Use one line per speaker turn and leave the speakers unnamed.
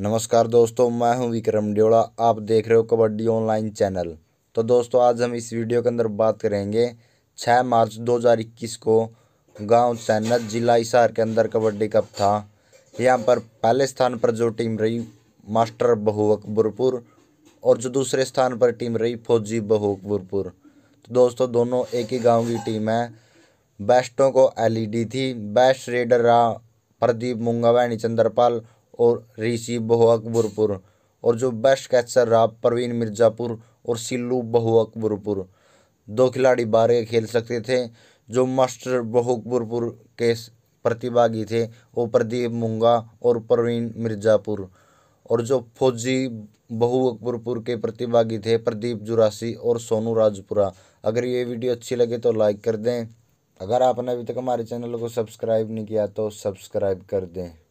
नमस्कार दोस्तों मैं हूं विक्रम ड्योला आप देख रहे हो कबड्डी ऑनलाइन चैनल तो दोस्तों आज हम इस वीडियो के अंदर बात करेंगे 6 मार्च 2021 को गांव सैनत जिला हिसार के अंदर कबड्डी कप था यहां पर पहले स्थान पर जो टीम रही मास्टर बहू अकबरपुर और जो दूसरे स्थान पर टीम रही फौजी बहू अकबरपुर तो दोस्तों दोनों एक ही गाँव की टीम है बेस्टों को एल थी बेस्ट रेडर रहा प्रदीप मुंगा चंद्रपाल और ऋषि बहु अकबरपुर और जो बेस्ट कैचर रहा प्रवीण मिर्ज़ापुर और सिल्लू बहु अकबरपुर दो खिलाड़ी बारह खेल सकते थे जो मास्टर बहु अकबरपुर के प्रतिभागी थे वो प्रदीप मुंगा और प्रवीण मिर्ज़ापुर और जो फौजी बहु अकबरपुर के प्रतिभागी थे प्रदीप जुरासी और सोनू राजपुरा अगर ये वीडियो अच्छी लगे तो लाइक कर दें अगर आपने अभी तक हमारे चैनल को सब्सक्राइब नहीं किया तो सब्सक्राइब कर दें